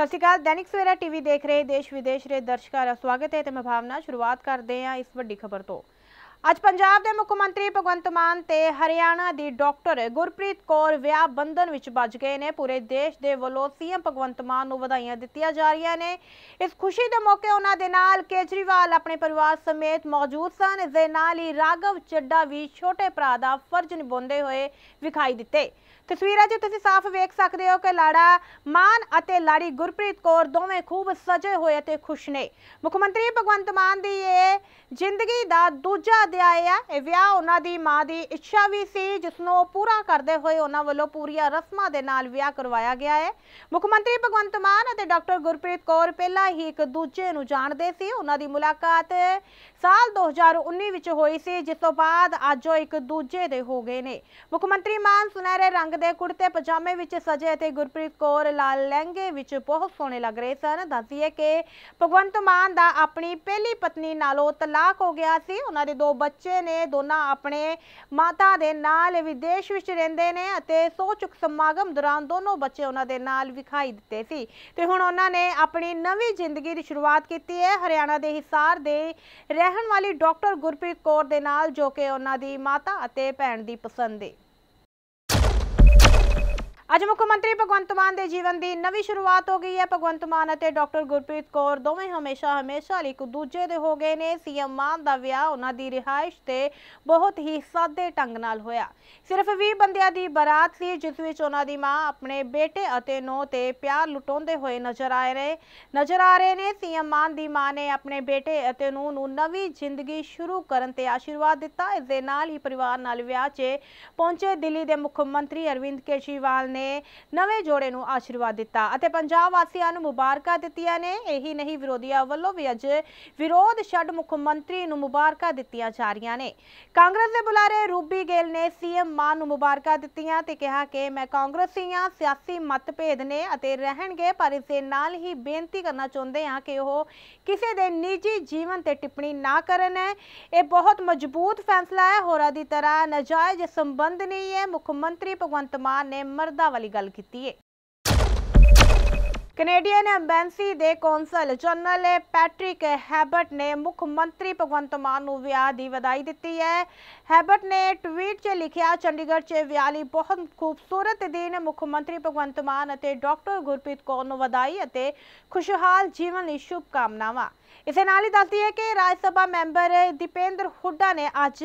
ਸਤਿ ਸ਼੍ਰੀ ਅਕਾਲ ਦੈਨਿਕ ਸਵੇਰਾ ਟੀਵੀ ਦੇਖ ਰਹੇ ਦੇਸ਼ ਵਿਦੇਸ਼ ਦੇ ਦਰਸ਼ਕਾਂ ਦਾ ਸਵਾਗਤ ਹੈ ਤੇ ਮੈਂ ਭਾਵਨਾ ਸ਼ੁਰੂਆਤ ਕਰਦੇ ਹਾਂ ਇਸ ਵੱਡੀ ਖਬਰ ਤੋਂ ਅੱਜ ਪੰਜਾਬ ਦੇ ਮੁੱਖ ਮੰਤਰੀ ਭਗਵੰਤ ਮਾਨ ਤੇ ਹਰਿਆਣਾ ਦੀ ਡਾਕਟਰ ਗੁਰਪ੍ਰੀਤ ਕੌਰ ਵਿਆਹ ਬੰਧਨ ਵਿੱਚ ਵੱਜ ਗਏ ਨੇ ਪੂਰੇ ਦੇਸ਼ ਦੇ ਵੱਲੋਂ ਸੀਐਮ ਭਗਵੰਤ ਮਾਨ ਨੂੰ ਵਧਾਈਆਂ ਦਿੱਤੀਆਂ ਜਾ ਰਹੀਆਂ ਨੇ ਇਸ ਖੁਸ਼ੀ ਦੇ ਮੌਕੇ ਉਹਨਾਂ ਦੇ ਨਾਲ ਕੇਜਰੀਵਾਲ ਆਪਣੇ ਪਰਿਵਾਰ ਸਮੇਤ ਮੌਜੂਦ ਸਨ ਇਸ ਦੇ ਨਾਲ ਹੀ ਰਾਘਵ ਚੱਡਾ ਵੀ ਛੋਟੇ ਭਰਾ ਦਾ ਫਰਜ਼ ਨਿਭਾਉਂਦੇ ਹੋਏ ਵਿਖਾਈ ਦਿੱਤੇ ਤਸਵੀਰਾਂ 'ਚ ਤੁਸੀਂ ਸਾਫ਼ ਵੇਖ ਸਕਦੇ ਹੋ ਕਿ ਲਾੜਾ ਮਾਨ ਅਤੇ ਲਾੜੀ ਗੁਰਪ੍ਰੀਤ ਕੌਰ ਦੋਵੇਂ ਖੂਬ ਸਜੇ ਹੋਏ ਅਤੇ ਖੁਸ਼ ਨੇ ਮੁੱਖ ਮੰਤਰੀ ਭਗਵੰਤ ਮਾਨ ਦੀ ਇਹ ਜ਼ਿੰਦਗੀ ਦਾ ਦੂਜਾ ਦੇ ਆਏ ਆ ਇਹ ਵਿਆਹ ਉਹਨਾਂ ਦੀ ਮਾਂ ਦੀ ਇੱਛਾ ਵੀ ਸੀ ਜਿਸ ਨੂੰ ਉਹ ਪੂਰਾ ਕਰਦੇ ਹੋਏ ਉਹਨਾਂ ਵੱਲੋਂ ਪੂਰੀਆਂ ਰਸਮਾਂ ਦੇ ਨਾਲ ਵਿਆਹ ਕਰਵਾਇਆ ਗਿਆ ਹੈ ਮੁੱਖ ਮੰਤਰੀ ਭਗਵੰਤ ਮਾਨ ਅਤੇ ਡਾਕਟਰ ਗੁਰਪ੍ਰੀਤ ਕੌਰ ਪਹਿਲਾਂ ਹੀ ਇੱਕ ਦੂਜੇ ਨੂੰ ਜਾਣਦੇ ਸੀ ਉਹਨਾਂ ਦੀ ਮੁਲਾਕਾਤ ਸਾਲ 2019 ਵਿੱਚ ਹੋਈ ਸੀ ਜਿਸ ਤੋਂ ਬਾਅਦ ਅੱਜ ਉਹ ਇੱਕ ਦੂਜੇ ਦੇ ਹੋ ਗਏ ਨੇ ਮੁੱਖ ਮੰਤਰੀ ਮਾਨ ਸੁਨਹਿਰੇ ਰੰਗ ਦੇ ਕੁੜਤੇ ਪਜਾਮੇ ਵਿੱਚ ਸਜੇ ਅਤੇ ਗੁਰਪ੍ਰੀਤ ਕੌਰ ਲਾਲ ਲਹਿੰਗੇ ਵਿੱਚ ਬਹੁਤ ਸੋਹਣੇ ਲੱਗ ਰਹੇ ਸਨ ਹੈ ਕਿ ਭਗਵੰਤ ਮਾਨ ਦਾ ਆਪਣੀ ਪਹਿਲੀ ਪਤਨੀ ਨਾਲੋਂ ਤਲਾਕ ਹੋ ਗਿਆ ਸੀ ਉਹਨਾਂ ਦੇ ਦੋ ਬੱਚੇ ਨੇ ਦੋਨਾਂ ਆਪਣੇ ਮਾਤਾ ਦੇ ਨਾਲ ਵਿਦੇਸ਼ ਵਿੱਚ ਰਹਿੰਦੇ ਨੇ ਅਤੇ ਸੋਚਕ ਸਮਾਗਮ ਦੌਰਾਨ ਦੋਨੋਂ ਬੱਚੇ ਉਹਨਾਂ ਦੇ ਨਾਲ ਵਿਖਾਈ ਦਿੱਤੇ ਸੀ ਤੇ ਹੁਣ ਉਹਨਾਂ ਨੇ ਆਪਣੀ ਨਵੀਂ ਜ਼ਿੰਦਗੀ ਦੀ ਸ਼ੁਰੂਆਤ ਕੀਤੀ ਹੈ ਹਰਿਆਣਾ ਦੇ ਹਿਸਾਰ ਦੇ ਰਹਿਣ ਵਾਲੀ ਡਾਕਟਰ ਗੁਰਪ੍ਰੀਤ ਕੌਰ ਦੇ ਨਾਲ ਜੋ ਕਿ ਉਹਨਾਂ ਦੀ ਮਾਤਾ ਅਤੇ ਭੈਣ ਦੀ ਪਸੰਦ ਹੈ ਅੱਜ ਮੁੱਖ ਮੰਤਰੀ ਭਗਵੰਤ ਮਾਨ ਦੇ ਜੀਵਨ ਦੀ ਨਵੀਂ ਸ਼ੁਰੂਆਤ ਹੋ ਗਈ ਹੈ ਭਗਵੰਤ ਮਾਨ ਅਤੇ ਡਾਕਟਰ ਗੁਰਪ੍ਰੀਤ ਕੌਰ ਦੋਵੇਂ ਹਮੇਸ਼ਾ ਹਮੇਸ਼ਾ ਲਈ ਇੱਕ ਦੂਜੇ ਦੇ ਹੋ ਗਏ ਨੇ ਸੀਐਮ ਮਾਨ ਦਾ ਵਿਆਹ ਉਹਨਾਂ ਦੀ ਰਿਹਾਇਸ਼ ਤੇ ਬਹੁਤ ਹੀ ਸਾਦੇ ਢੰਗ ਨਾਲ ਹੋਇਆ ਸਿਰਫ 20 ਬੰਦਿਆਂ ਦੀ ਬਰਾਤ ਸੀ ਜਿਸ ਵਿੱਚ ਉਹਨਾਂ ਦੀ ਮਾਂ ਆਪਣੇ ਬੇਟੇ ਅਤੇ ਨੋ ਤੇ ਪਿਆਰ ਲੁਟਾਉਂਦੇ ਹੋਏ ਨਜ਼ਰ ਆਏ ਰਹੇ ਨਜ਼ਰ ਆ ਰਹੇ ਨੇ ਸੀਐਮ ਮਾਨ ਦੀ ਮਾਂ ਨੇ ਆਪਣੇ ਬੇਟੇ ਅਤੇ ਨੂੰ ਨੂੰ ਨਵੀਂ ਜ਼ਿੰਦਗੀ ਸ਼ੁਰੂ ਕਰਨ ਤੇ ਆਸ਼ੀਰਵਾਦ ਦਿੱਤਾ ਇਸ ਦੇ ਨਾਲ ਹੀ ਪਰਿਵਾਰ ਨਾਲ ਵਿਆਹ 'ਚ ਪਹੁੰਚੇ ਦਿੱਲੀ ਦੇ ਮੁੱਖ ਮੰਤਰੀ ਅਰਵਿੰਦ ਕੇਜਰੀਵਾਲ ਨੇ ਨੇ ਨਵੇਂ ਜੋੜੇ ਨੂੰ ਆਸ਼ੀਰਵਾਦ ਦਿੱਤਾ ਅਤੇ ਪੰਜਾਬ ਵਾਸੀਆਂ ਨੂੰ ਮੁਬਾਰਕਾਂ ਦਿੱਤੀਆਂ ਨੇ ਇਹੀ ਨਹੀਂ ਵਿਰੋਧੀਆਂ ਵੱਲੋਂ ਵੀ ਅੱਜ ਵਿਰੋਧ ਛੱਡ ਮੁੱਖ ਮੰਤਰੀ ਨੂੰ ਮੁਬਾਰਕਾਂ ਦਿੱਤੀਆਂ ਜਾ ਰਹੀਆਂ ਨੇ ਕਾਂਗਰਸ ਦੇ ਬੁਲਾਰੇ ਰੂਬੀ ਗੇਲ ਨੇ ਸੀਐਮ ਮਾਨ ਨੂੰ ਮੁਬਾਰਕਾਂ ਦਿੱਤੀਆਂ ਤੇ ਕਿਹਾ ਕਿ ਮੈਂ ਕਾਂਗਰਸੀ ਹਾਂ ਸਿਆਸੀ ਮਤਭੇਦ ਨੇ ਅਤੇ ਰਹਿਣਗੇ ਪਰ ਇਸ ਦੇ ਨਾਲ ਹੀ ਬੇਨਤੀ ਕਰਨਾ ਚਾਹੁੰਦੇ ਹਾਂ ਕਿ ਉਹ ਕਿਸੇ ਦੇ ਨਿੱਜੀ ਜੀਵਨ ਤੇ ਟਿੱਪਣੀ ਨਾ ਕਰਨ ਹੈ ਇਹ ਬਹੁਤ ਮਜ਼ਬੂਤ ਫੈਸਲਾ ਹੈ ਹੋਰਾਂ ਦੀ ਤਰ੍ਹਾਂ ਨਜਾਇਜ਼ ਸੰਬੰਧ ਨਹੀਂ ਹੈ ਮੁੱਖ ਮੰਤਰੀ ਭਗਵੰਤ ਮਾਨ ਨੇ ਮਰਦਾ ਸੁਵਿਧਾ ਵਾਲੀ ਗੱਲ ਕੀਤੀ ਹੈ ਕੈਨੇਡੀਅਨ ਐਮਬੈਂਸੀ ਦੇ ਕੌਂਸਲ ਜਨਰਲ ਪੈਟ੍ਰਿਕ ਹੈਬਰਟ ਨੇ ਮੁੱਖ ਮੰਤਰੀ ਭਗਵੰਤ ਮਾਨ ਨੂੰ ਵਿਆਹ ਦੀ ਵਧਾਈ ਦਿੱਤੀ ਹੈ ਹੈਬਰਟ ਨੇ ਟਵੀਟ 'ਚ ਲਿਖਿਆ ਚੰਡੀਗੜ੍ਹ 'ਚ ਵਿਆਹ ਲਈ ਬਹੁਤ ਖੂਬਸੂਰਤ ਦਿਨ ਮੁੱਖ ਮੰਤਰੀ ਭਗਵੰਤ ਮਾਨ ਅਤੇ ਡਾਕਟਰ ਗੁਰਪ੍ਰੀਤ ਕੌਰ ਨੂੰ ਵਧਾਈ ਅਤੇ ਖੁਸ਼ਹਾਲ ਜੀਵਨ ਲਈ ਸ਼ੁਭ ਕਾਮਨਾਵਾਂ ਇਸੇ ਨਾਲ ਹੀ ਦੱਸਦੀ ਹੈ ਕਿ ਰਾਜ ਸਭਾ ਮੈਂਬਰ ਦੀਪੇਂਦਰ ਹੁੱਡਾ ਨੇ ਅੱਜ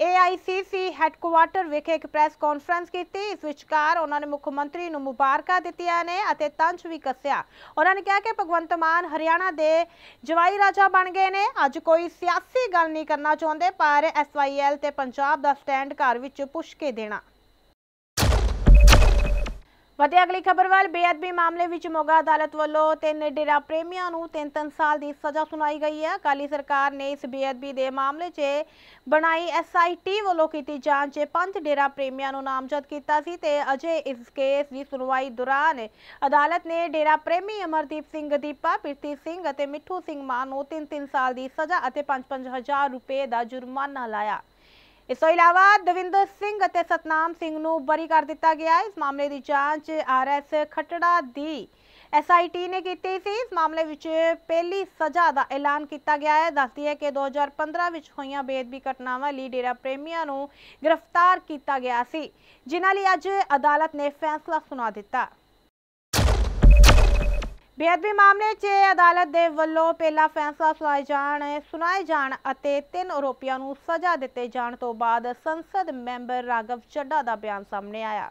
ਏਆਈਸੀਸੀ ਹੈੱਡਕੁਆਰਟਰ ਵਿਖੇ ਇੱਕ ਪ੍ਰੈਸ ਕਾਨਫਰੰਸ ਕੀਤੀ ਇਸ ਵਿਚਕਾਰ ਉਹਨਾਂ ਨੇ ਮੁੱਖ ਮੰਤਰੀ ਨੂੰ ਮੁਬਾਰਕਾਂ ਦਿੱਤੀਆਂ ਨੇ ਅਤੇ ਤੰਜ ਵੀ ਕੱਸਿਆ ਉਹਨਾਂ ਨੇ ਕਿਹਾ ਕਿ ਭਗਵੰਤ ਮਾਨ ਹਰਿਆਣਾ ਦੇ ਜਵਾਈ ਰਾਜਾ ਬਣ ਗਏ ਨੇ ਅੱਜ ਕੋਈ ਸਿਆਸੀ ਗੱਲ ਨਹੀਂ ਕਰਨਾ ਚਾਹੁੰਦੇ ਪਰ ਐਸਵਾਈਐਲ ਤੇ ਪੰਜਾਬ ਦਾ ਸਟੈਂਡ ਘਰ ਵਿੱਚ ਪੁਸ਼ਕੇ ਦੇਣਾ ਵਧੇ ਅਗਲੀ ਖਬਰ ਵੱਲ ਬੇਅਦਬੀ ਮਾਮਲੇ ਵਿੱਚ ਮੋਗਾ ਅਦਾਲਤ ਵੱਲੋਂ ਤਿੰਨ ਡੇਰਾ ਪ੍ਰੇਮੀਆਂ ਨੂੰ ਤਿੰਨ ਤਿੰਨ ਸਾਲ ਦੀ ਸਜ਼ਾ ਸੁਣਾਈ ਗਈ ਹੈ ਕਾਲੀ ਸਰਕਾਰ ਨੇ ਇਸ ਬੇਅਦਬੀ ਦੇ ਮਾਮਲੇ 'ਚ ਬਣਾਈ ਐਸਆਈਟੀ ਵੱਲੋਂ ਕੀਤੀ ਜਾਂਚ 'ਚ ਪੰਜ ਡੇਰਾ ਪ੍ਰੇਮੀਆਂ ਨੂੰ ਨਾਮਜ਼ਦ ਕੀਤਾ ਸੀ ਤੇ ਅਜੇ ਇਸ ਕੇਸ ਦੀ ਸੁਣਵਾਈ ਦੌਰਾਨ ਅਦਾਲਤ ਨੇ ਡੇਰਾ ਪ੍ਰੇਮੀ ਅਮਰਦੀਪ ਸਿੰਘ ਦੀਪਾ ਪ੍ਰੀਤੀ ਸਿੰਘ ਅਤੇ ਮਿੱਠੂ ਸਿੰਘ ਮਾਨ ਨੂੰ ਤਿੰਨ ਤਿੰਨ ਸਾਲ ਦੀ ਸਜ਼ਾ ਅਤੇ 5-5000 ਰੁਪਏ ਦਾ ਜੁਰਮਾਨਾ ਲਾਇਆ ਇਸ ਤੋਂ ਇਲਾਵਾ ਦਵਿੰਦਰ ਸਿੰਘ ਅਤੇ ਸਤਨਾਮ ਸਿੰਘ ਨੂੰ ਬਰੀ ਕਰ ਦਿੱਤਾ ਗਿਆ ਇਸ ਮਾਮਲੇ ਦੀ ਜਾਂਚ ਆਰਐਸ ਖਟੜਾ ਦੀ ਐਸਆਈਟੀ ਨੇ ਕੀਤੀ ਸੀ ਇਸ ਮਾਮਲੇ ਵਿੱਚ ਪਹਿਲੀ ਸਜ਼ਾ ਦਾ ਐਲਾਨ ਕੀਤਾ ਗਿਆ ਹੈ ਦੱਸਦੀ ਹੈ ਕਿ 2015 ਵਿੱਚ ਹੋਈਆਂ ਬੇਅਦਬੀ ਘਟਨਾਵਾਂ ਲਈ ਡੇਰਾ ਪ੍ਰੇਮੀਆਂ ਨੂੰ ਗ੍ਰਿਫਤਾਰ ਕੀਤਾ ਗਿਆ ਸੀ ਜਿਨ੍ਹਾਂ ਲਈ ਅੱਜ ਅਦਾਲਤ ਨੇ ਫੈਸਲਾ ਸੁਣਾ ਦਿੱਤਾ ਬੇਅਦਬੀ ਮਾਮਲੇ 'ਚ ਅਦਾਲਤ ਦੇ ਵੱਲੋਂ ਪਹਿਲਾ ਫੈਸਲਾ ਸੁਣਾਏ ਜਾਣ ਸੁਣਾਏ ਜਾਣ ਅਤੇ ਤਿੰਨ ਆਰੋਪੀਆਂ ਨੂੰ ਸਜ਼ਾ ਦਿੱਤੇ ਜਾਣ ਤੋਂ ਬਾਅਦ ਸੰਸਦ ਮੈਂਬਰ ਰਾਗਵ ਚੱਡਾ ਦਾ ਬਿਆਨ ਸਾਹਮਣੇ ਆਇਆ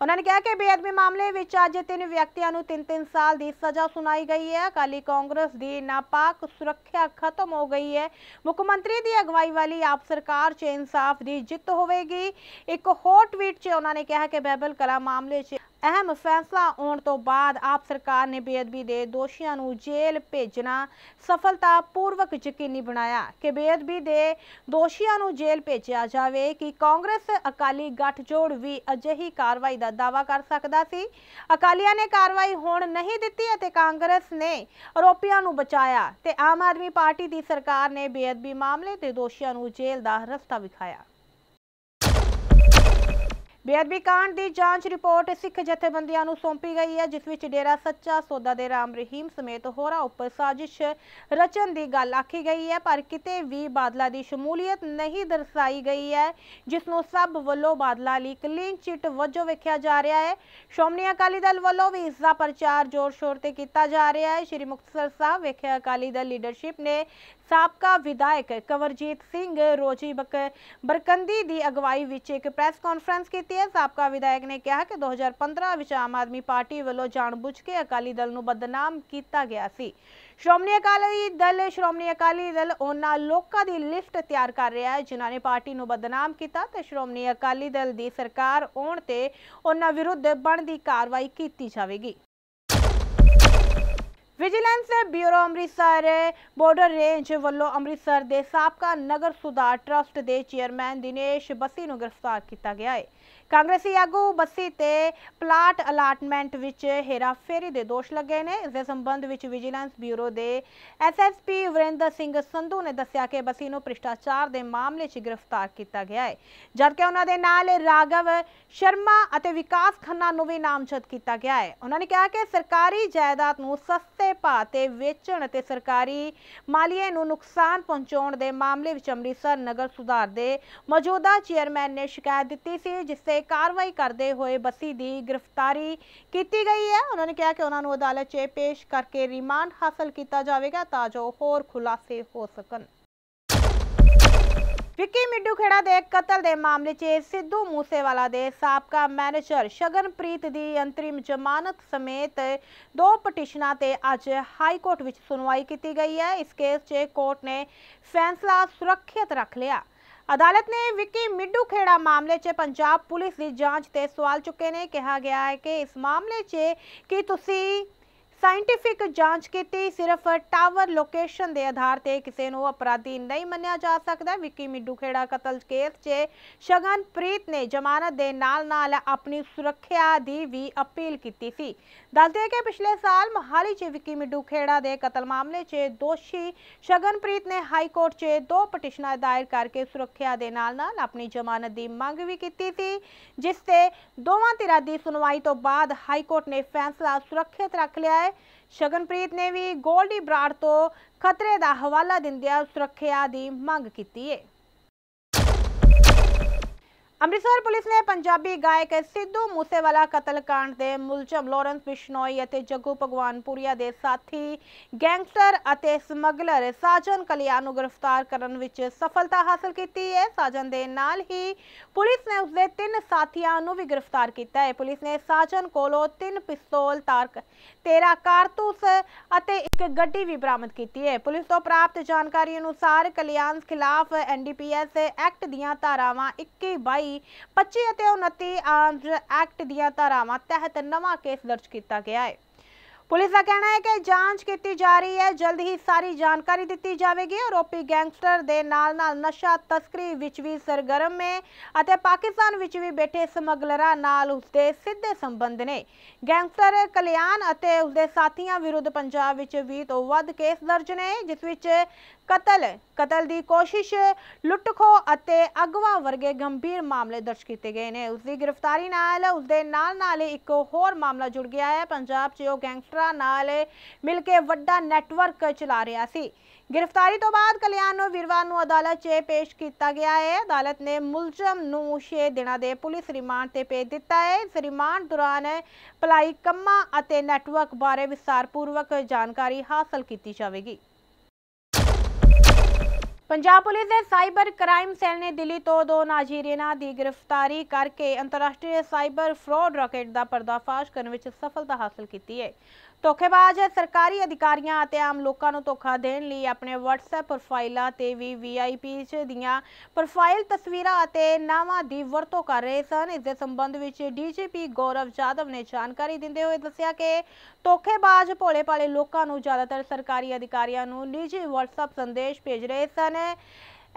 ਉਹਨਾਂ ਨੇ ਕਿਹਾ ਕਿ ਬੇਅਦਬੀ ਮਾਮਲੇ ਵਿੱਚ ਅੱਜ ਤਿੰਨ ਵਿਅਕਤੀਆਂ ਨੂੰ ਤਿੰਨ ਤਿੰਨ ਸਾਲ ਦੀ ਸਜ਼ਾ ਸੁਣਾਈ ਗਈ ਹੈ ਅਕਾਲੀ ਕਾਂਗਰਸ ਦੀ ਨਾਪਾਕ ਸੁਰੱਖਿਆ ਖਤਮ ਹੋ ਗਈ ਹੈ ਮੁੱਖ ਮੰਤਰੀ ਦੀ ਅਗਵਾਈ ਵਾਲੀ ਆਪ ਸਰਕਾਰ 'ਚ ਇਨਸਾਫ ਦੀ ਜਿੱਤ ਹੋਵੇਗੀ ਇੱਕ ਹੋਰ ਟਵੀਟ 'ਚ ਉਹਨਾਂ ਨੇ ਕਿਹਾ ਕਿ ਬੈਬਲ ਕਲਾ ਮਾਮਲੇ 'ਚ ਅਹਿਮ ਫੈਸਲਾ ਆਉਣ ਤੋਂ ਬਾਅਦ ਆਪ ਸਰਕਾਰ ਨੇ ਬੇਅਦਬੀ ਦੇ ਦੋਸ਼ੀਆਂ ਨੂੰ ਜੇਲ੍ਹ ਭੇਜਣਾ ਸਫਲਤਾਪੂਰਵਕ ਯਕੀਨੀ ਬਣਾਇਆ ਕਿ ਬੇਅਦਬੀ ਦੇ ਦੋਸ਼ੀਆਂ ਨੂੰ ਜੇਲ੍ਹ ਭੇਜਿਆ ਜਾਵੇ ਕਿ ਕਾਂਗਰਸ ਅਕਾਲੀ ਗੱਠਜੋੜ ਵੀ ਅਜਿਹੀ ਕਾਰਵਾਈ ਦਾ ਦਾਵਾ ਕਰ ਸਕਦਾ ਸੀ ਅਕਾਲੀਆਂ ਨੇ ਕਾਰਵਾਈ ਹੋਣ ਨਹੀਂ ਦਿੱਤੀ ਅਤੇ ਕਾਂਗਰਸ ਨੇ ਆਰੋਪੀਆਂ ਨੂੰ ਬਚਾਇਆ ਤੇ ਆਮ ਆਦਮੀ ਪਾਰਟੀ ਦੀ ਸਰਕਾਰ ਨੇ ਬੇਅਦਬੀ ਮਾਮਲੇ ਦੇ ਦੋਸ਼ੀਆਂ ਨੂੰ ਜੇਲ੍ਹ ਦਾ ਰਸਤਾ ਵਿਖਾਇਆ ਬੇਅਦਬੀ ਕਾਂਡ ਦੀ ਜਾਂਚ ਰਿਪੋਰਟ ਸਿੱਖ ਜਥੇਬੰਦੀਆਂ ਨੂੰ ਸੌਂਪੀ ਗਈ ਹੈ ਜਿਸ ਵਿੱਚ ਡੇਰਾ ਸੱਚਾ ਸੌਦਾ ਦੇ ਰਾਮ ਰਹੀਮ ਸਮੇਤ ਹੋਰਾਂ ਉੱਪਰ ਸਾਜ਼ਿਸ਼ ਰਚਨ ਦੀ ਗੱਲ ਆਖੀ ਗਈ ਹੈ ਪਰ ਕਿਤੇ ਵੀ ਬਾਦਲਾ ਦੀ ਸ਼ਮੂਲੀਅਤ ਨਹੀਂ ਦਰਸਾਈ ਗਈ ਹੈ ਜਿਸ ਨੂੰ ਸਭ ਵੱਲੋਂ ਬਾਦਲਾ ਲਈ ਕਲੀਨ ਚਿੱਟ ਵਜੋਂ ਵੇਖਿਆ ਜਾ ਰਿਹਾ ਹੈ ਸ਼ੋਮਨੀ ਅਕਾਲੀ ਦਲ ਵੱਲੋਂ ਵੀ ਇਸ ਦਾ ਪ੍ਰਚਾਰ ਜ਼ੋਰ-ਸ਼ੋਰ ਤੇ ਕੀਤਾ ਜਾ ਰਿਹਾ ਹੈ ਸ਼੍ਰੀ ਮੁਕਤਸਰ ਸਾਹਿਬ ਵੇਖਿਆ ਅਕਾਲੀ ਦਲ ਲੀਡਰਸ਼ਿਪ ਨੇ ਸਾਬਕਾ ਵਿਧਾਇਕ ਕਵਰਜੀਤ ਸਿੰਘ ਰੋਜੀ ਬਰਕੰਦੀ ਦੀ ਅਗਵਾਈ ਵਿੱਚ ਇੱਕ ਪ੍ਰੈਸ ਕਾਨਫਰੰਸ ਕੀਤੀ ਹੈ ਸਾਬਕਾ ਵਿਧਾਇਕ ਨੇ ਕਿਹਾ ਕਿ 2015 ਵਿੱਚ ਆਮ ਆਦਮੀ ਪਾਰਟੀ ਵੱਲੋਂ ਜਾਣਬੁੱਝ ਕੇ ਅਕਾਲੀ ਦਲ ਨੂੰ ਬਦਨਾਮ ਕੀਤਾ ਗਿਆ ਸੀ ਸ਼੍ਰੋਮਣੀ ਅਕਾਲੀ ਦਲ ਸ਼੍ਰੋਮਣੀ ਅਕਾਲੀ ਦਲ ਉਹਨਾਂ ਲੋਕਾਂ ਦੀ ਲਿਸਟ ਤਿਆਰ ਕਰ ਰਿਹਾ ਹੈ ਜਿਨ੍ਹਾਂ ਨੇ ਪਾਰਟੀ ਨੂੰ ਬਦਨਾਮ ਕੀਤਾ ਤੇ ਸ਼੍ਰੋਮਣੀ ਅਕਾਲੀ ਦਲ ਦੀ ਸਰਕਾਰ ਆਉਣ ਤੇ ਉਹਨਾਂ ਵਿਰੁੱਧ ਬਣਦੀ ਕਾਰਵਾਈ ਕੀਤੀ ਜਾਵੇਗੀ vigilance bureau Amritsar border range ਵੱਲੋਂ ਅੰਮ੍ਰਿਤਸਰ ਦੇ ਸਾਬਕਾ ਨਗਰ ਸੁਧਾਰ ਟਰਸਟ ਦੇ ਚੇਅਰਮੈਨ ਦਿਨੇਸ਼ ਬੱਸੀ ਨੂੰ ਗ੍ਰਿਫਤਾਰ ਕੀਤਾ ਗਿਆ ਹੈ ਕਾਂਗਰਸੀ ਆਗੂ ਬੱਸੀ ਤੇ ਪਲਾਟ ਅਲਾਟਮੈਂਟ ਵਿੱਚ ਹੇਰਾਫੇਰੀ ਦੇ ਦੋਸ਼ ਲੱਗੇ ਨੇ ਇਸ ਦੇ ਸੰਬੰਧ ਵਿੱਚ ਵਿਜੀਲੈਂਸ ਬਿਊਰੋ ਦੇ ਐਸਐਸਪੀ ਵਰਿੰਦਰ ਸਿੰਘ ਸੰਧੂ ਨੇ ਦੱਸਿਆ ਕਿ ਬੱਸੀ ਨੂੰ ਭ੍ਰਿਸ਼ਟਾਚਾਰ ਦੇ ਮਾਮਲੇ 'ਚ ਗ੍ਰਿਫਤਾਰ ਕੀਤਾ ਗਿਆ ਹੈ ਜਦਕਿ ਉਹਨਾਂ ਦੇ ਨਾਲ ਰਾਗਵ ਸ਼ਰਮਾ ਅਤੇ ਵਿਕਾਸ ਖੰਨਾ ਨੂੰ ਵੀ ਨਾਮਜ਼ਦ ਕੀਤਾ ਗਿਆ ਹੈ ਉਹਨਾਂ ਨੇ ਕਿਹਾ ਕਿ ਸਰਕਾਰੀ ਜਾਇਦਾਦ ਨੂੰ ਸਸਤੇ ਭਾਅ ਤੇ ਵੇਚਣ ਅਤੇ ਸਰਕਾਰੀ ਮਾਲੀਏ ਨੂੰ ਨੁਕਸਾਨ ਪਹੁੰਚਾਉਣ ਦੇ ਮਾਮਲੇ ਵਿੱਚ ਅੰਮ੍ਰਿਤਸਰ ਨਗਰ ਸੁਧਾਰ ਦੇ ਮੌਜੂਦਾ ਚੇਅਰਮੈਨ ਨੇ ਸ਼ਿਕਾਇਤ ਦਿੱਤੀ ਸੀ ਜਿਸ ਤੇ ਕਾਰਵਾਈ ਕਰਦੇ ਹੋਏ ਬੱਸੀ ਦੀ ਗ੍ਰਿਫਤਾਰੀ ਕੀਤੀ ਗਈ ਹੈ ਉਹਨਾਂ ਨੇ ਕਿਹਾ ਕਿ ਉਹਨਾਂ ਨੂੰ ਅਦਾਲਤ 'ਚ ਪੇਸ਼ ਕਰਕੇ ਰਿਮਾਂਡ ਹਾਸਲ ਕੀਤਾ ਜਾਵੇਗਾ ਤਾਂ ਜੋ ਹੋਰ ਖੁਲਾਸੇ ਹੋ ਸਕਣ ਵਿੱਕੀ ਮਿੱਡੂ ਖੇੜਾ ਦੇ ਕਤਲ ਦੇ ਮਾਮਲੇ 'ਚ ਸਿੱਧੂ ਮੂਸੇਵਾਲਾ ਦੇ ਸਾਬਕਾ ਮੈਨੇਜਰ ਸ਼ਗਨਪ੍ਰੀਤ ਦੀ ਅੰਤਰਿਮ ਜ਼ਮਾਨਤ ਸਮੇਤ ਦੋ ਪਟੀਸ਼ਨਾਂ ਤੇ ਅੱਜ ਹਾਈ ਕੋਰਟ ਵਿੱਚ ਸੁਣਵਾਈ ਕੀਤੀ ਗਈ ਹੈ ਇਸ ਕੇਸ 'ਚ ਕੋਰਟ ਨੇ ਫੈਸਲਾ ਸੁਰੱਖਿਅਤ ਰੱਖ ਲਿਆ ਅਦਾਲਤ ਨੇ ਵਿੱਕੀ ਮਿੱਡੂ ਖੇੜਾ ਮਾਮਲੇ 'ਚ ਪੰਜਾਬ ਪੁਲਿਸ ਦੀ ਜਾਂਚ ਤੇ ਸਵਾਲ ਚੁੱਕੇ ਨੇ ਕਿਹਾ ਗਿਆ ਹੈ ਕਿ ਇਸ ਮਾਮਲੇ 'ਚ ਕੀ ਤੁਸੀਂ ਸਾਇੰਟੀਫਿਕ ਜਾਂਚ ਕੀਤੀ ਸਿਰਫ ਟਾਵਰ ਲੋਕੇਸ਼ਨ ਦੇ ਆਧਾਰ ਤੇ ਕਿਸੇ ਨੂੰ ਅਪਰਾਧੀ ਨਹੀਂ ਮੰਨਿਆ ਜਾ ਸਕਦਾ ਵਿੱਕੀ ਮਿੱਡੂ ਖੇੜਾ ਕਤਲ ਕੇਸ 'ਚ ਸ਼ਗਨਪ੍ਰੀਤ ਨੇ ਜ਼ਮਾਨਤ ਦੇ ਨਾਲ-ਨਾਲ ਆਪਣੀ ਸੁਰੱਖਿਆ ਦੀ ਵੀ ਅਪੀਲ ਕੀਤੀ ਸੀ ਦੱਸਦੇ ਕਿ ਪਿਛਲੇ ਸਾਲ ਮਹਾਲੀ 'ਚ ਵਿੱਕੀ ਮਿੱਡੂ ਖੇੜਾ ਦੇ ਕਤਲ ਮਾਮਲੇ 'ਚ ਦੋਸ਼ੀ ਸ਼ਗਨਪ੍ਰੀਤ ਨੇ ਹਾਈ ਕੋਰਟ 'ਚ ਦੋ ਪਟੀਸ਼ਨਾਂ ਦਾਇਰ ਕਰਕੇ ਸੁਰੱਖਿਆ ਦੇ ਨਾਲ-ਨਾਲ ਆਪਣੀ ਜ਼ਮਾਨਤ ਦੀ ਮੰਗ ਵੀ ਕੀਤੀ ਸੀ ਜਿਸ ਤੇ ਦੋਵਾਂ ਧਿਰਾਂ ਦੀ ਸੁਣਵਾਈ ਤੋਂ ਬਾਅਦ ਹਾਈ ਕੋਰਟ ਨੇ ਫੈਸਲਾ ਸੁਰੱਖਿਅਤ ਰੱਖ ਲਿਆ ਹੈ ਸ਼ਗਨਪ੍ਰੀਤ ਨੇ ਵੀ ਗੋਲਡੀ ਬਰਾੜ ਤੋਂ ਖਤਰੇ ਦਾ ਹਵਾਲਾ ਦਿੰਦਿਆਂ ਸੁਰੱਖਿਆ ਦੀ ਮੰਗ ਕੀਤੀ ਹੈ ਅੰਮ੍ਰਿਤਸਰ ਪੁਲਿਸ ਨੇ ਪੰਜਾਬੀ ਗਾਇਕ ਸਿੱਧੂ ਮੂਸੇਵਾਲਾ ਕਤਲकांड ਦੇ ਮੁਲਜ਼ਮ ਲਾਰੈਂਸ ਬਿਸ਼ਨੋਈ ਅਤੇ ਜੱਗੂ ਭਗਵਾਨਪੁਰੀਆ ਦੇ ਸਾਥੀ ਗੈਂਗਸਟਰ ਅਤੇ ਸਮਗਲਰ ਸਾਜਨ ਕਲਿਆਣ ਨੂੰ ਗ੍ਰਿਫਤਾਰ ਕਰਨ ਵਿੱਚ ਸਫਲਤਾ ਹਾਸਲ ਕੀਤੀ ਹੈ ਸਾਜਨ ਦੇ ਨਾਲ ਹੀ ਪੁਲਿਸ ਨੇ ਉਸ ਦੇ ਤਿੰਨ ਸਾਥੀਆਂ ਨੂੰ ਵੀ ਗ੍ਰਿਫਤਾਰ ਕੀਤਾ ਹੈ ਪੁਲਿਸ ਨੇ ਸਾਜਨ ਕੋਲੋਂ ਤਿੰਨ ਪਿਸਤੌਲ ਤਾਰਕ 13 ਕਾਰਤੂਸ ਅਤੇ ਇੱਕ ਗੱਡੀ ਵੀ ਬਰਾਮਦ ਕੀਤੀ ਹੈ ਪੁਲਿਸ ਤੋਂ ਪ੍ਰਾਪਤ ਜਾਣਕਾਰੀ ਅਨੁਸਾਰ ਕਲਿਆਣ ਖਿਲਾਫ ਐਨਡੀਪੀਐਸ ਐਕਟ ਦੀਆਂ ਧਾਰਾਵਾਂ 21 22 ਲਈ 25 ਅਤੇ 29 ਆਰਮਸ ਐਕਟ ਦੀਆਂ ਧਾਰਾਵਾਂ ਤਹਿਤ ਨਵਾਂ ਕੇਸ ਦਰਜ ਕੀਤਾ ਗਿਆ ਹੈ ਪੁਲਿਸ ਦਾ ਕਹਿਣਾ ਹੈ ਕਿ ਜਾਂਚ ਕੀਤੀ ਜਾ ਰਹੀ ਹੈ ਜਲਦ ਹੀ ਸਾਰੀ ਜਾਣਕਾਰੀ ਦਿੱਤੀ ਜਾਵੇਗੀ ਆਰੋਪੀ ਗੈਂਗਸਟਰ ਦੇ ਨਾਲ-ਨਾਲ ਨਸ਼ਾ ਤਸਕਰੀ ਵਿੱਚ ਵੀ ਸਰਗਰਮ ਹੈ ਅਤੇ ਪਾਕਿਸਤਾਨ ਵਿੱਚ ਵੀ ਬੈਠੇ ਸਮਗਲਰਾਂ ਨਾਲ ਉਸਦੇ ਸਿੱਧੇ ਸੰਬੰਧ ਨੇ ਗੈਂਗਸਟਰ ਕਲਿਆਣ ਅਤੇ ਉਸਦੇ ਸਾਥੀਆਂ ਵਿਰੁੱਧ ਪੰਜਾਬ ਵਿੱਚ 20 ਤੋਂ ਵੱਧ ਕੇਸ ਦਰਜ ਨੇ ਜਿਸ ਵਿੱਚ ਕਤਲ ਕਤਲ ਦੀ ਕੋਸ਼ਿਸ਼ ਲੁੱਟਖੋ ਅਤੇ ਅਗਵਾ ਵਰਗੇ ਗੰਭੀਰ ਮਾਮਲੇ ਦਰਜ ਕੀਤੇ ਗਏ ਨੇ ਉਸ ਦੀ ਗ੍ਰਿਫਤਾਰੀ ਨਾਲ ਉਸ ਦੇ ਨਾਲ ਨਾਲ ਇੱਕ ਹੋਰ ਮਾਮਲਾ ਜੁੜ ਗਿਆ ਹੈ ਪੰਜਾਬ 'ਚ ਉਹ ਗੈਂਗਸਟਰਾਂ ਨਾਲ ਮਿਲ ਕੇ ਵੱਡਾ ਨੈਟਵਰਕ ਚਲਾ ਰਿਹਾ ਸੀ ਗ੍ਰਿਫਤਾਰੀ ਤੋਂ ਬਾਅਦ ਕਲਿਆਣ ਨੂੰ ਵੀਰਵਾਰ ਨੂੰ ਅਦਾਲਤ 'ਚ ਪੇਸ਼ ਕੀਤਾ ਗਿਆ ਹੈ ਅਦਾਲਤ ਨੇ ਮੁਲਜ਼ਮ ਨੂੰ 6 ਦਿਨਾਂ ਦੇ ਪੁਲਿਸ ਰਿਮਾਂਡ ਤੇ ਭੇਜ ਦਿੱਤਾ ਹੈ ਇਸ ਰਿਮਾਂਡ ਦੌਰਾਨ ਭਲਾਈ ਕੰਮਾਂ ਅਤੇ ਨੈਟਵਰਕ ਬਾਰੇ ਵਿਸਥਾਰਪੂਰਵਕ ਜਾਣਕਾਰੀ ਹਾਸਲ ਕੀਤੀ ਜਾਵੇਗੀ ਪੰਜਾਬ ਪੁਲਿਸ ਦੇ ਸਾਈਬਰ ਕ੍ਰਾਈਮ ਸੈੱਲ ਨੇ ਦਿੱਲੀ ਤੋਂ ਦੋ ਨਾਜੀਰੀਨਾ ਦੀ ਗ੍ਰਿਫਤਾਰੀ ਕਰਕੇ ਅੰਤਰਰਾਸ਼ਟਰੀ ਸਾਈਬਰ ਫਰਾਡ ਰਾਕੇਟ ਦਾ ਪਰਦਾਫਾਸ਼ ਕਰਨ ਵਿੱਚ ਸਫਲਤਾ ਹਾਸਲ ਕੀਤੀ ਹੈ। ਧੋਖੇਬਾਜ਼ ਸਰਕਾਰੀ ਅਧਿਕਾਰੀਆਂ ਅਤੇ ਆਮ ਲੋਕਾਂ ਨੂੰ ਧੋਖਾ ਦੇਣ ਲਈ ਆਪਣੇ WhatsApp ਪ੍ਰੋਫਾਈਲਾਂ ਤੇ ਵੀ ਚ ਦੀਆਂ ਪ੍ਰੋਫਾਈਲ ਤਸਵੀਰਾਂ ਅਤੇ ਨਾਵਾਂ ਦੀ ਵਰਤੋਂ ਕਰ ਰਹੇ ਸਨ। ਇਸ ਦੇ ਸੰਬੰਧ ਵਿੱਚ ਡੀਜੀਪੀ ਗੌਰਵ ਜਾਦਵ ਨੇ ਜਾਣਕਾਰੀ ਦਿੰਦੇ ਹੋਏ ਦੱਸਿਆ ਕਿ ਧੋਖੇਬਾਜ਼ ਭੋਲੇ-ਪਾਲੇ ਲੋਕਾਂ ਨੂੰ ਜ਼ਿਆਦਾਤਰ ਸਰਕਾਰੀ ਅਧਿਕਾਰੀਆਂ ਨੂੰ ਨਿੱਜੀ WhatsApp ਸੰਦੇਸ਼ ਭੇਜ ਰਹੇ ਸਨ ਹੈ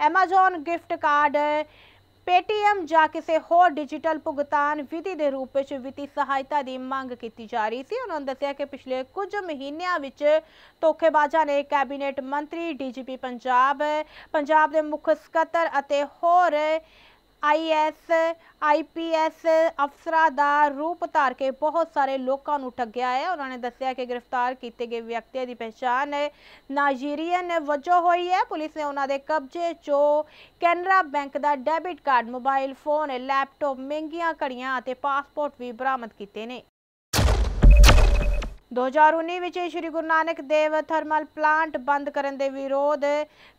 Amazon gift card Paytm Paytm ਜਾਂ ਕਿਸੇ ਹੋਰ ਡਿਜੀਟਲ ਭੁਗਤਾਨ ਵਿਧੀ ਦੇ ਰੂਪ ਵਿੱਚ ਵਿੱਤੀ ਸਹਾਇਤਾ ਦੀ ਮੰਗ ਕੀਤੀ ਜਾ ਰਹੀ ਸੀ ਉਹਨਾਂ ਨੇ ਦੱਸਿਆ ਕਿ ਪਿਛਲੇ ਕੁਝ ਮਹੀਨਿਆਂ ਵਿੱਚ ਧੋਖੇਬਾਜ਼ਾਂ ਨੇ ਕੈਬਨਿਟ ਮੰਤਰੀ ਡੀਜੀਪੀ ਪੰਜਾਬ ਪੰਜਾਬ ਦੇ ਮੁੱਖ ਸਕੱਤਰ ਅਤੇ ਹੋਰ ਆਈਐਸ ਆਈਪੀਐਸ ਅਫਸਰਾਂ ਦਾ ਰੂਪ ਧਾਰ ਕੇ ਬਹੁਤ ਸਾਰੇ ਲੋਕਾਂ ਨੂੰ ਠੱਗਿਆ ਹੈ ਉਹਨਾਂ ਨੇ ਦੱਸਿਆ ਕਿ ਗ੍ਰਿਫਤਾਰ ਕੀਤੇ ਗਏ ਵਿਅਕਤੀ ਦੀ ਪਛਾਣ ਨਾਈਜੀਰੀਅਨ ਵਜੋਂ ਹੋਈ ਹੈ ਪੁਲਿਸ ਨੇ ਉਹਨਾਂ ਦੇ ਕਬਜ਼ੇ 'ਚੋਂ ਕੈਨਰਾ ਬੈਂਕ ਦਾ debit card mobile phone laptop ਮਹਿੰਗੀਆਂ ਘੜੀਆਂ ਅਤੇ ਪਾਸਪੋਰਟ ਵੀ ਬਰਾਮਦ ਕੀਤੇ ਨੇ 2019 ਵਿੱਚ ਸ਼੍ਰੀ ਗੁਰੂ ਨਾਨਕ ਦੇਵ ਥਰਮਲ ਪਲਾਂਟ ਬੰਦ ਕਰਨ ਦੇ ਵਿਰੋਧ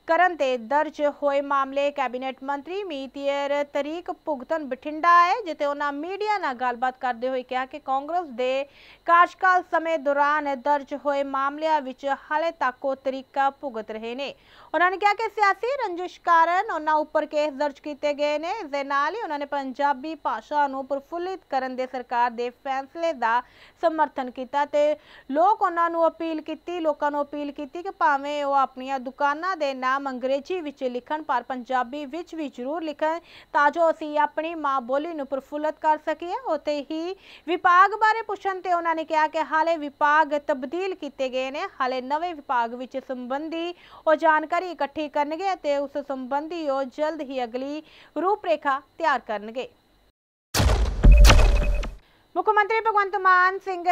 ਕਰਨ ਤੇ ਦਰਜ ਹੋਏ ਮਾਮਲੇ ਕੈਬਨਿਟ ਮੰਤਰੀ ਮੀਤੀਰ ਤਰੀਕ ਭੁਗਤਨ ਬਠਿੰਡਾ ਹੈ ਜਿੱਤੇ ਉਹਨਾਂ ਮੀਡੀਆ ਨਾਲ ਗੱਲਬਾਤ ਕਰਦੇ ਹੋਏ ਕਿਹਾ ਕਿ ਕਾਂਗਰਸ ਦੇ ਕਾਰਜਕਾਲ ਸਮੇਂ ਦੌਰਾਨ ਦਰਜ ਹੋਏ ਮਾਮਲਿਆਂ ਵਿੱਚ ਹਾਲੇ ਤੱਕ ਉਹ ਤਰੀਕਾ ਭੁਗਤ ਰਹੇ ਨੇ ਉਹਨਾਂ ਨੇ ਕਿਹਾ ਕਿ ਸਿਆਸੀ ਰੰਜਿਸ਼ ਕਾਰਨ ਉਹਨਾਂ ਉੱਪਰ ਕੇਸ ਦਰਜ ਕੀਤੇ ਗਏ ਨੇ ਇਸ ਦੇ ਨਾਲ ਹੀ ਉਹਨਾਂ ਨੇ ਪੰਜਾਬੀ ਭਾਸ਼ਾ ਨੂੰ ਪ੍ਰਫੁੱਲਿਤ ਕਰਨ ਦੇ ਸਰਕਾਰ ਦੇ ਫੈਸਲੇ ਦਾ ਸਮਰਥਨ ਕੀਤਾ ਤੇ ਲੋਕ ਉਹਨਾਂ ਨੂੰ ਅਪੀਲ ਕੀਤੀ ਲੋਕਾਂ ਨੂੰ ਅਪੀਲ ਕੀਤੀ ਕਿ ਭਾਵੇਂ ਉਹ ਆਪਣੀਆਂ ਦੁਕਾਨਾਂ ਦੇ ਨਾਮ ਅੰਗਰੇਜ਼ੀ ਵਿੱਚ ਲਿਖਣ ਪਰ ਪੰਜਾਬੀ ਵਿੱਚ ਵੀ ਜ਼ਰੂਰ ਲਿਖਣ ਤਾਂ ਜੋ ਅਸੀਂ ਆਪਣੀ ਮਾਂ ਬੋਲੀ ਨੂੰ ਪ੍ਰਫੁੱਲਤ ਕਰ ਸਕੀਏ ਉਤੇ ਹੀ ਵਿਭਾਗ ਬਾਰੇ ਪੁੱਛਣ ਤੇ ਉਹਨਾਂ ਨੇ ਕਿਹਾ ਕਿ ਹਾਲੇ ਵਿਭਾਗ ਤਬਦੀਲ ਕੀਤੇ ਗਏ ਨੇ ਹਾਲੇ ਨਵੇਂ ਵਿਭਾਗ ਵਿੱਚ ਸੰਬੰਧੀ ਉਹ ਜਾਣਕਾਰੀ ਇਕੱਠੀ ਕਰਨਗੇ ਅਤੇ ਉਸ ਸੰਬੰਧੀ ਉਹ ਜਲਦ ਹੀ ਅਗਲੀ ਰੂਪਰੇਖਾ ਤਿਆਰ ਕਰਨਗੇ ਮੁੱਖ ਮੰਤਰੀ ਭਗਵੰਤ ਮਾਨ ਸਿੰਘ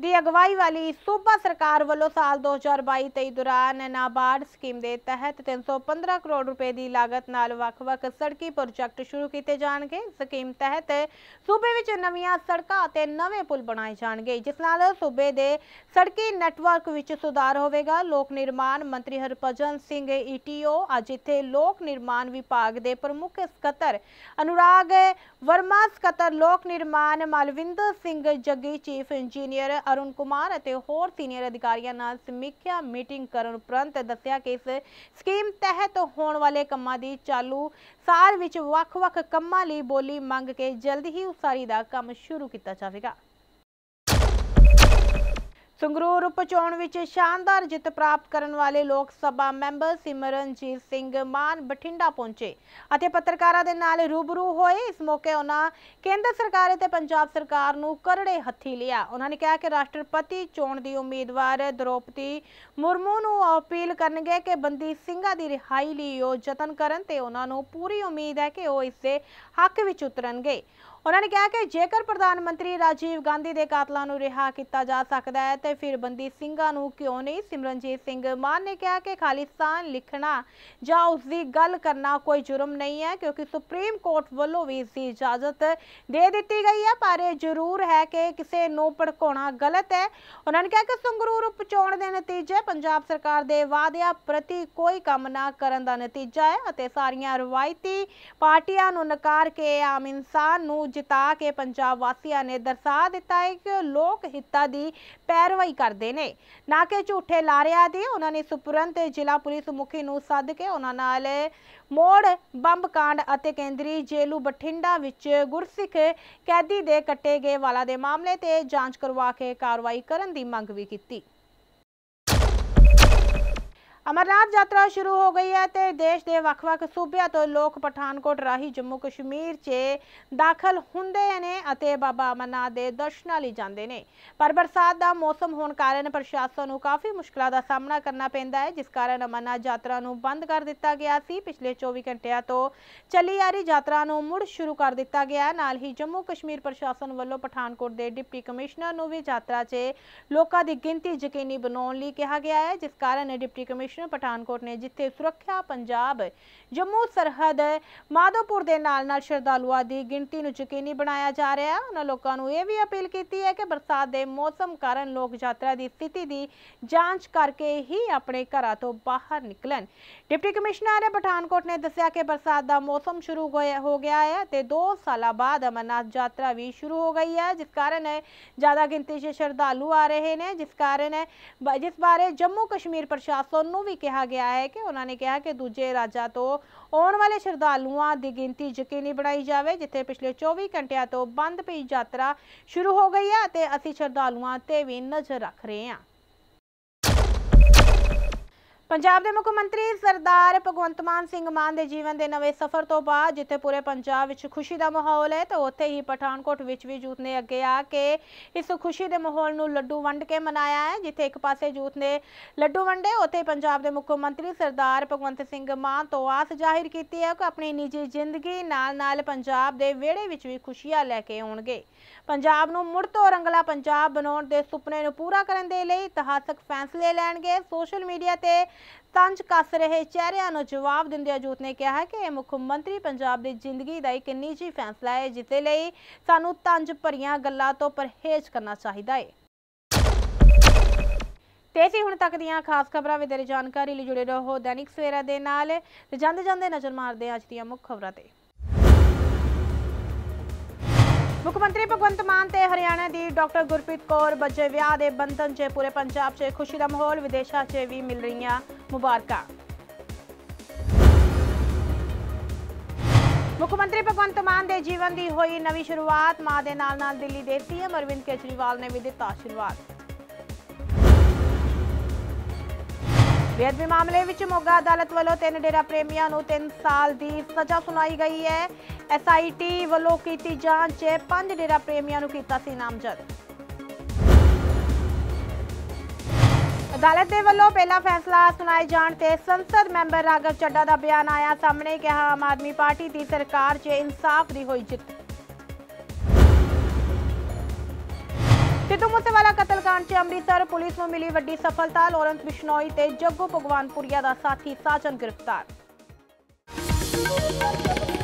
ਦੀ ਅਗਵਾਈ ਵਾਲੀ ਸੂਬਾ ਸਰਕਾਰ ਵੱਲੋਂ ਸਾਲ 2022-23 ਦੌਰਾਨ ਨਾਬਾਰਡ ਸਕੀਮ ਦੇ ਤਹਿਤ 315 ਕਰੋੜ ਰੁਪਏ ਦੀ ਲਾਗਤ ਨਾਲ ਵੱਖ-ਵੱਖ ਸੜਕੀ ਪ੍ਰੋਜੈਕਟ ਸ਼ੁਰੂ ਕੀਤੇ ਜਾਣਗੇ ਸਕੀਮ ਤਹਿਤ ਸੂਬੇ ਵਿੱਚ ਨਵੀਆਂ ਸੜਕਾਂ ਅਤੇ ਨਵੇਂ ਪੁਲ ਬਣਾਏ ਜਾਣਗੇ ਜਿਸ ਨਾਲ ਸੂਬੇ ਦੇ ਸੜਕੀ ਨੈਟਵਰਕ ਵਿੱਚ ਸੁਧਾਰ ਹੋਵੇਗਾ ਲੋਕ ਨਿਰਮਾਣ ਮੰਤਰੀ ਹਰਪਜਨ ਸਿੰਘ ਈਟੀਓ ਅੱਜ ਇੱਥੇ ਲੋਕ ਨਿਰਮਾਣ ਵਿਭਾਗ ਦੇ ਪ੍ਰਮੁੱਖ ਸਕੱਤਰ ਅਨੁਰਾਗ ਵਰਮਾ ਸਕੱਤਰ ਲੋਕ ਨਿਰਮਾਣ ਮਲਵਿੰਦਰ ਸਿੰਘ ਜੱਗੀ ਚੀਫ ਇੰਜੀਨੀਅਰ ਅਰੁਣ ਕੁਮਾਰ ਅਤੇ ਹੋਰ ਸੀਨੀਅਰ ਅਧਿਕਾਰੀਆਂ ਨਾਲ ਸਮੀਖਿਆ ਮੀਟਿੰਗ ਕਰਨ ਉਪਰੰਤ ਦੱਸਿਆ ਕਿ ਇਸ ਸਕੀਮ ਤਹਿਤ ਹੋਣ ਵਾਲੇ ਕੰਮਾਂ ਦੀ ਚਾਲੂ ਸਾਲ ਵਿੱਚ ਵੱਖ-ਵੱਖ ਕੰਮਾਂ ਲਈ ਬੋਲੀ ਮੰਗ ਕੇ ਜਲਦ ਹੀ ਉਸਾਰੀ ਦਾ ਕੰਮ ਸ਼ੁਰੂ ਕੀਤਾ ਜਾਵੇਗਾ ਸੰਗਰੂਰ ਪਹੁੰਚਾਉਣ ਵਿੱਚ ਸ਼ਾਨਦਾਰ ਜਿੱਤ ਪ੍ਰਾਪਤ ਕਰਨ ਵਾਲੇ ਲੋਕ ਸਭਾ ਮੈਂਬਰ ਸਿਮਰਨਜੀਤ ਸਿੰਘ ਮਾਨ ਬਠਿੰਡਾ ਪਹੁੰਚੇ ਅਤੇ ਪੱਤਰਕਾਰਾਂ ਦੇ ਨਾਲ ਰੂਬਰੂ ਹੋਏ ਇਸ ਮੌਕੇ ਉਹਨਾਂ ਕੇਂਦਰ ਸਰਕਾਰ ਅਤੇ ਪੰਜਾਬ ਸਰਕਾਰ ਨੂੰ ਕਰੜੇ ਹੱਥੀ ਲਿਆ ਉਹਨਾਂ ਨੇ ਕਿਹਾ ਕਿ ਰਾਸ਼ਟਰਪਤੀ ਚੋਣ ਦੀ ਉਮੀਦਵਾਰ ਦ੍ਰੋਪਦੀ ਮੁਰਮੂ ਨੂੰ ਅਪੀਲ ਕਰਨਗੇ ਕਿ ਬੰਦੀ ਸਿੰਘਾਂ ਦੀ ਰਿਹਾਈ ਲਈ ਉਹ ਯਤਨ ਕਰਨ ਤੇ ਉਹਨਾਂ ਨੂੰ ਪੂਰੀ ਉਮੀਦ ਹੈ ਕਿ ਉਹ ਇਸ ਦੇ ਹੱਕ ਵਿੱਚ ਉਤਰਨਗੇ ਉਹਨਾਂ ਨੇ ਕਿਹਾ ਕਿ ਜੇਕਰ ਪ੍ਰਧਾਨ ਮੰਤਰੀ ਰਾਜੀਵ ਗਾਂਧੀ ਦੇ ਕਾਤਲਾਂ ਨੂੰ ਰਿਹਾ ਕੀਤਾ ਜਾ ਸਕਦਾ ਹੈ ਤੇ ਫਿਰ ਬੰਦੀ ਸਿੰਘਾਂ ਨੂੰ ਕਿਉਂ ਨਹੀਂ ਸਿਮਰਨਜੀਤ ਸਿੰਘ ਮਾਨ ਨੇ ਕਿਹਾ ਕਿ ਖਾਲਿਸਤਾਨ ਲਿਖਣਾ ਜਾਂ ਉਸ ਦੀ ਗੱਲ ਕਰਨਾ ਕੋਈ ਜੁਰਮ ਨਹੀਂ ਹੈ ਕਿਉਂਕਿ ਸੁਪਰੀਮ ਕੋਰਟ ਵੱਲੋਂ ਵੀ ਇਸ ਦੀ ਇਜਾਜ਼ਤ ਦੇ ਦਿੱਤੀ ਗਈ ਹੈ ਪਰ ਇਹ ਜ਼ਰੂਰ ਹੈ ਕਿ ਕਿਸੇ ਨੂੰ ਭੜਕਾਉਣਾ ਗਲਤ ਹੈ ਉਹਨਾਂ ਨੇ ਕਿਹਾ ਕਿ ਸੰਗਰੂਰ ਉਪਚੋਣ ਦੇ ਨਤੀਜੇ ਪੰਜਾਬ ਸਰਕਾਰ ਦੇ ਵਾਅਦਿਆਂ ਪ੍ਰਤੀ ਕੋਈ ਕੰਮ ਨਾ ਕਰਨ ਦਾ ਨਤੀਜਾ ਹੈ ਅਤੇ ਸਾਰੀਆਂ ਰਵਾਇਤੀ ਪਾਰਟੀਆਂ ਨੂੰ ਨਕਾਰ ਕੇ ਆਮ ਇਨਸਾਨ ਨੂੰ ਜਿਤਾ ਕੇ ਪੰਜਾਬ ਵਾਸੀਆਂ ਨੇ ਦਰਸਾ ਦਿੱਤਾ ਹੈ ਕਿ ਲੋਕ ਹਿੱਤਾਂ ਦੀ ਪੈਰਵਾਈ ਕਰਦੇ ਨੇ ਨਾ ਕਿ ਝੂਠੇ ਲਾਰਿਆਂ ਦੀ ਉਹਨਾਂ ਨੇ ਸੁਪਰੰਤ ਜ਼ਿਲ੍ਹਾ ਪੁਲਿਸ ਮੁਖੀ ਨੂੰ ਸੱਦ ਕੇ ਉਹਨਾਂ ਨਾਲ ਮੋੜ ਬੰਬ ਕਾਂਡ ਅਤੇ ਕੇਂਦਰੀ ਜੇਲੂ ਬਠਿੰਡਾ ਵਿੱਚ ਗੁਰਸਿੱਖ ਕੈਦੀ ਦੇ ਕੱਟੇ ਗਏ ਵਾਲਾ ਦੇ ਮਾਮਲੇ ਤੇ ਜਾਂਚ ਕਰਵਾ ਕੇ ਕਾਰਵਾਈ ਕਰਨ ਦੀ ਮੰਗ ਵੀ ਕੀਤੀ ਅਮਰਨਾਥ ਯਾਤਰਾ ਸ਼ੁਰੂ ਹੋ ਗਈ ਹੈ ਤੇ ਦੇਸ਼ ਦੇ ਵੱਖ-ਵੱਖ ਸੂਬਿਆਂ ਤੋਂ ਲੋਕ ਪਠਾਨਕੋਟ ਰਾਹੀਂ ਜੰਮੂ ਕਸ਼ਮੀਰ 'ਚ ਦਾਖਲ ਹੁੰਦੇ ਨੇ ਅਤੇ ਬਾਬਾ ਅਮਰਨਾਥ ਦੇ ਦਰਸ਼ਨਾਂ ਲਈ ਜਾਂਦੇ ਨੇ ਪਰ ਬਰਸਾਤ ਦਾ ਮੌਸਮ ਹੋਣ ਕਾਰਨ ਪ੍ਰਸ਼ਾਸਨ ਨੂੰ ਕਾਫੀ ਮੁਸ਼ਕਲਾਂ ਦਾ ਸਾਹਮਣਾ ਕਰਨਾ ਪੈਂਦਾ ਹੈ ਜਿਸ ਕਾਰਨ ਅਮਰਨਾਥ ਯਾਤਰਾ ਨੂੰ ਬੰਦ ਕਰ ਦਿੱਤਾ ਗਿਆ ਸੀ ਪਿਛਲੇ 24 ਘੰਟਿਆਂ ਤੋਂ ਚੱਲੀ ਆ ਰਹੀ ਯਾਤਰਾ ਨੂੰ ਮੁੜ ਸ਼ੁਰੂ ਕਰ ਦਿੱਤਾ ਗਿਆ ਨਾਲ ਹੀ ਜੰਮੂ ਕਸ਼ਮੀਰ ਪ੍ਰਸ਼ਾਸਨ ਵੱਲੋਂ ਪਠਾਨਕੋਟ ਦੇ ਡਿਪਟੀ ਕਮਿਸ਼ਨਰ ਨੂੰ ਵੀ ਯਾਤਰਾ 'ਚ ਲੋਕਾਂ ਦੀ ਗਿਣਤੀ ਯਕੀਨੀ ਬਣਾਉਣ ਲਈ ਕਿਹਾ ਗਿਆ ਹੈ ਜਿਸ ਕਾਰਨ ਡਿਪਟੀ ਕਮਿਸ਼ਨਰ ਕਮਿਸ਼ਨਰ ਪਠਾਨਕੋਟ ਨੇ ਜਿੱਥੇ ਸੁਰੱਖਿਆ ਪੰਜਾਬ ਜੰਮੂ ਸਰਹੱਦ ਮਾਧੋਪੁਰ ਦੇ ਨਾਲ ਨਾਲ ਸ਼ਰਧਾਲੂਆਂ ਦੀ ਗਿਣਤੀ ਨੂੰ ਯਕੀਨੀ ਬਣਾਇਆ ਜਾ ਰਿਹਾ ਹੈ ਉਹਨਾਂ ਲੋਕਾਂ ਨੂੰ ਇਹ ਵੀ ਅਪੀਲ ਕੀਤੀ ਹੈ ਕਿ ਬਰਸਾਤ ਦੇ ਮੌਸਮ ਕਾਰਨ ਲੋਕ ਯਾਤਰਾ ਦੀ ਸਥਿਤੀ ਦੀ ਜਾਂਚ ਕਰਕੇ ਹੀ ਆਪਣੇ ਘਰਾਂ ਤੋਂ ਬਾਹਰ ਨਿਕਲਣ ਡਿਪਟੀ ਕਮਿਸ਼ਨਰ ਪਠਾਨਕੋਟ ਨੇ ਦੱਸਿਆ ਕਿ ਬਰਸਾਤ ਦਾ ਮੌਸਮ ਸ਼ੁਰੂ ਹੋ ਗਿਆ ਹੈ ਤੇ 2 ਸਾਲਾਂ ਬਾਅਦ ਅਮਰਨਾਥ ਯਾਤਰਾ ਵੀ ਸ਼ੁਰੂ ਹੋ ਗਈ ਹੈ ਜਿਸ ਕਾਰਨ ਜ਼ਿਆਦਾ ਗਿਣਤੀ 'ਚ ਸ਼ਰਧਾਲੂ ਆ ਰਹੇ ਨੇ ਜਿਸ ਕਾਰਨ ਜਿਸ ਬਾਰੇ ਜੰਮੂ ਕਸ਼ਮੀਰ ਪ੍ਰਸ਼ਾਸਨ ਨੂੰ ਨੂੰ ਵੀ ਕਿਹਾ ਗਿਆ ਹੈ ਕਿ ਉਹਨਾਂ ਨੇ ਕਿਹਾ ਕਿ ਦੂਜੇ ਰਾਜਾਂ ਤੋਂ ਆਉਣ ਵਾਲੇ ਸ਼ਰਧਾਲੂਆਂ ਦੀ ਗਿਣਤੀ ਯਕੀਨੀ ਬਣਾਈ ਜਾਵੇ ਜਿੱਥੇ ਪਿਛਲੇ 24 ਘੰਟਿਆਂ ਤੋਂ ਬੰਦ ਪਈ ਯਾਤਰਾ ਸ਼ੁਰੂ ਹੋ ਗਈ ਹੈ ਅਤੇ ਅਸੀਂ ਸ਼ਰਧਾਲੂਆਂ ਤੇ ਵੀ ਨਜ਼ਰ ਰੱਖ ਰਹੇ ਹਾਂ ਪੰਜਾਬ ਦੇ ਮੁੱਖ ਮੰਤਰੀ ਸਰਦਾਰ ਭਗਵੰਤ ਮਾਨ ਸਿੰਘ ਮਾਨ ਦੇ ਜੀਵਨ ਦੇ ਨਵੇਂ ਸਫ਼ਰ ਤੋਂ ਬਾਅਦ ਜਿੱਥੇ ਪੂਰੇ ਪੰਜਾਬ ਵਿੱਚ ਖੁਸ਼ੀ ਦਾ ਮਾਹੌਲ ਹੈ ਤਾਂ ਉੱਥੇ ਹੀ ਪਠਾਨਕੋਟ ਵਿੱਚ ਵੀ ਜੂਥ ਨੇ ਅੱਗੇ ਆ ਕੇ ਇਸ ਖੁਸ਼ੀ ਦੇ ਮਾਹੌਲ ਨੂੰ ਲੱਡੂ ਵੰਡ ਕੇ ਮਨਾਇਆ ਹੈ ਜਿੱਥੇ ਇੱਕ ਪਾਸੇ ਜੂਥ ਨੇ ਲੱਡੂ ਵੰਡੇ ਉੱਥੇ ਪੰਜਾਬ ਦੇ ਮੁੱਖ ਮੰਤਰੀ ਸਰਦਾਰ ਭਗਵੰਤ ਸਿੰਘ ਮਾਨ ਤੋਂ ਆਸ ਜ਼ਾਹਿਰ ਕੀਤੀ ਹੈ ਕਿ ਆਪਣੀ ਨਿੱਜੀ ਜ਼ਿੰਦਗੀ ਨਾਲ-ਨਾਲ ਪੰਜਾਬ ਦੇ ਵਿਹੜੇ ਵਿੱਚ ਵੀ ਖੁਸ਼ੀਆਂ ਲੈ ਕੇ ਆਉਣਗੇ ਪੰਜਾਬ ਨੂੰ ਮੁੜ ਤੋਂ ਰੰਗਲਾ ਪੰਜਾਬ ਬਣਾਉਣ ਦੇ ਸੁਪਨੇ ਨੂੰ ਪੂਰਾ ਕਰਨ ਦੇ ਲਈ ਇਤਿਹਾਸਕ ਫੈਸਲੇ ਲੈਣਗੇ ਸੋਸ਼ਲ ਮੀਡੀਆ ਤੇ ਤੰਜ ਕੱਸ ਰਹੇ ਚਿਹਰਿਆਂ ਨੂੰ ਜਵਾਬ ਦਿੰਦਿਆਂ ਜੋਤ ਨੇ ਕਿਹਾ ਹੈ ਕਿ ਇਹ ਮੁੱਖ ਮੰਤਰੀ ਪੰਜਾਬ ਦੀ ਜ਼ਿੰਦਗੀ ਦਾ ਇੱਕ ਨਿੱਜੀ ਫੈਸਲਾ ਹੈ ਜਿਸ ਲਈ ਸਾਨੂੰ ਤੰਜ ਭਰੀਆਂ ਗੱਲਾਂ ਤੋਂ ਪਰਹੇਜ਼ ਕਰਨਾ ਚਾਹੀਦਾ ਹੈ ਤੇ ਸੀ ਹੁਣ ਤੱਕ ਦੀਆਂ ਖਾਸ ਖਬਰਾਂ ਵਿਦਰੇ ਜਾਣਕਾਰੀ ਲਈ ਜੁੜੇ ਰਹੋ ਦੈਨਿਕ ਸਵੇਰਾ ਦੇ ਨਾਲ ਤੇ ਜਾਂਦੇ ਜਾਂਦੇ ਨਜ਼ਰ ਮਾਰਦੇ ਅੱਜ ਦੀਆਂ ਮੁੱਖ ਖਬਰਾਂ ਤੇ ਮੁੱਖ ਮੰਤਰੀ ਭਗਵੰਤ ਮਾਨ ਤੇ ਹਰਿਆਣਾ ਦੀ ਡਾਕਟਰ ਗੁਰਪ੍ਰੀਤ ਕੌਰ ਬੱਜੇ ਵਿਆਹ ਦੇ ਬੰਧਨ 'ਚ ਪੂਰੇ ਪੰਜਾਬ 'ਚ ਖੁਸ਼ੀ ਦਾ ਮਾਹੌਲ ਵਿਦੇਸ਼ਾਂ 'ਚ ਵੀ ਮਿਲ ਰਹੀਆਂ ਮੁਬਾਰਕਾਂ ਮੁੱਖ ਮੰਤਰੀ ਭਗਵੰਤ ਮਾਨ ਦੇ ਜੀਵਨ ਦੀ ਹੋਈ ਨਵੀਂ ਸ਼ੁਰੂਆਤ ਮਾਂ ਦੇ ਨਾਲ ਨਾਲ ਦਿੱਲੀ ਦੇ ਸੀਐਮ ਅਰਵਿੰਦ ਕੇਜਰੀਵਾਲ ਨੇ ਵੀ ਦਿੱਤਾ ਆਸ਼ੀਰਵਾਦ ਬੇਅਦਬੀ ਮਾਮਲੇ ਵਿੱਚ ਮੋਗਾ ਅਦਾਲਤ ਵੱਲੋਂ ਤਿੰਨ ਡੇਰਾ ਪ੍ਰੇਮੀਆਂ ਨੂੰ 3 ਸਾਲ ਦੀ ਸਜ਼ਾ ਸੁਣਾਈ ਗਈ ਹੈ ਐਸਆਈਟੀ ਵੱਲੋਂ ਕੀਤੀ ਜਾਂਚ 5 ਡੇਰਾ ਪ੍ਰੇਮੀਆਂ ਨੂੰ ਕੀਤਾ ਸੀ ਨਾਮਜ਼ਦ ਅਦਾਲਤ ਦੇ ਵੱਲੋਂ ਪਹਿਲਾ ਫੈਸਲਾ ਸੁਣਾਏ ਜਾਣ ਤੇ ਸੰਸਦ ਮੈਂਬਰ ਰਾਗਵ ਚੱਡਾ ਦਾ ਬਿਆਨ ਆਇਆ ਸਾਹਮਣੇ ਕਿਹਾ ਆਮ ਆਦਮੀ ਪਾਰਟੀ ਦੀ ਸਰਕਾਰ 'ਚ ਇਨਸਾਫ ਦੀ ਹੋਈ ਜਿੱਤ ਸਿੱਧੂ ਮੂਸੇਵਾਲਾ ਕਤਲकांड 'ਚ ਅੰਮ੍ਰਿਤਸਰ ਪੁਲਿਸ ਨੂੰ ਮਿਲੀ ਵੱਡੀ ਸਫਲਤਾ ਲੋਰੈਂਸ ਬਿਸ਼ਨੋਈ ਤੇ ਜੱਗੂ ਭਗਵਾਨਪੁਰੀਆ ਦਾ ਸਾਥੀ ਸਾਜਨ ਗ੍ਰਿਫਤਾਰ